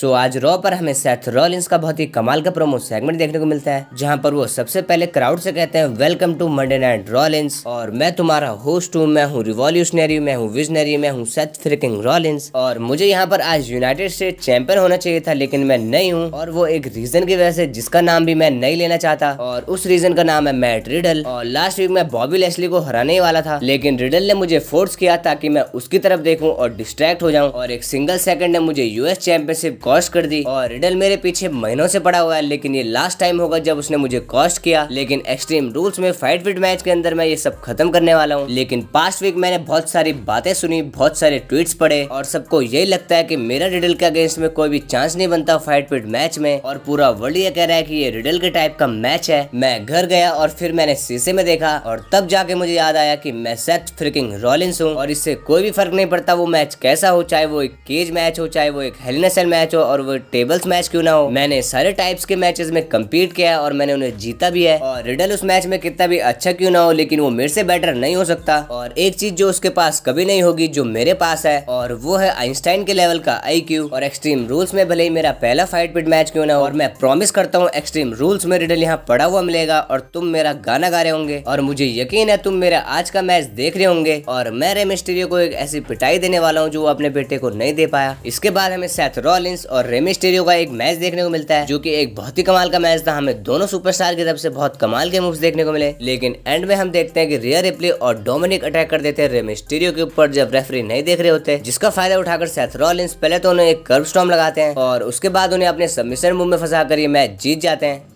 सो so, आज raw पर हमें सेथ रॉलिंस का बहुत ही कमाल का प्रोमो सेगमेंट देखने को मिलता है जहां पर वो सबसे पहले क्राउड से कहते हैं welcome to Monday night Rollins और मैं तुम्हारा होस्ट हूँ मैं हूँ रिवॉल्यूशनरी मैं हूँ विजनरी मैं हूँ सेथ फ्रिकिंग रॉलिंस और मुझे यहाँ पर आज यूनाइटेड स्टेट चैंपियन होना चाहिए था लेकिन मैं नहीं हूँ और वो एक रीजन की वजह से जिसका नाम भी मैं नहीं लेना चाहता और उस रीजन का नाम है मैट रिडल और लास्ट वीक मैं बॉबी लेस्ली को हराने वाला था लेकिन रिडल ने मुझे फोर्स किया ताकि मैं उसकी तरफ देखूँ और डिस्ट्रैक्ट हो जाऊँ और एक सिंगल सेकंड ने मुझे यूएस चैंपियनशिप कॉस्ट कर दी और रिडल मेरे पीछे महीनों से पड़ा हुआ है लेकिन ये लास्ट टाइम होगा जब उसने मुझे कॉस्ट किया लेकिन एक्सट्रीम रूल्स में फाइट फिट मैच के अंदर मैं ये सब खत्म करने वाला हूँ लेकिन पास्ट वीक मैंने बहुत सारी बातें सुनी बहुत सारे ट्वीट पढ़े और सबको यही लगता है की मेरा रिडल के अगेंस्ट में कोई भी चांस नहीं बनता फाइट फिट मैच में और पूरा वर्ल्ड ये कह रहा है की ये रिडल के टाइप का मैच है मैं घर गया और फिर मैंने शीशे में देखा और तब जाके मुझे याद आया की मैं सेट फ्रिकिंग रॉलिंस हूँ और इससे कोई भी फर्क नहीं पड़ता वो मैच कैसा हो चाहे वो एक केज मैच हो चाहे वो एक हेलनेसल मैच मैच हो और वो टेबल्स मैच क्यों ना हो मैंने सारे टाइप्स के मैचेस में कम्पीट किया है और मैंने उन्हें जीता भी है और रिडल उस मैच में कितना भी अच्छा क्यों ना हो लेकिन वो मेरे से बेटर नहीं हो सकता और एक चीज जो उसके पास कभी नहीं होगी जो मेरे पास है और वो है आइंस्टाइन के लेवल का आई और एक्सट्रीम रूल्स में भले ही मेरा पहला फाइट पिट मैच क्यों ना हो और मैं प्रॉमिस करता हूँ एक्सट्रीम रूल्स में रिडल यहाँ पड़ा हुआ मिलेगा और तुम मेरा गाना गा रहे होंगे और मुझे यकीन है तुम मेरा आज का मैच देख रहे होंगे और मैं रेमिस्टेरियो को एक ऐसी पिटाई देने वाला हूँ जो अपने बेटे को नहीं दे पाया इसके बाद हमें सेथ रॉलिंस एलियंस और रेमी स्टेरियो का एक मैच देखने को मिलता है जो की एक बहुत ही कमाल का मैच था हमें दोनों सुपरस्टार की तरफ से बहुत कमाल के मूव देखने को मिले लेकिन एंड में हम देखते हैं की रियर रिप्ले और डोमिनिक अटैक कर देते हैं रेमिस्टेरियो के ऊपर जब रेफरी नहीं देख रहे होते जिसका फायदा उठाकर सेथ पहले तो उन्हें एक कर्व स्टॉम लगाते हैं और उसके बाद उन्हें अपने सबमिशन मूव में फंसा कर ये मैच जीत जाते हैं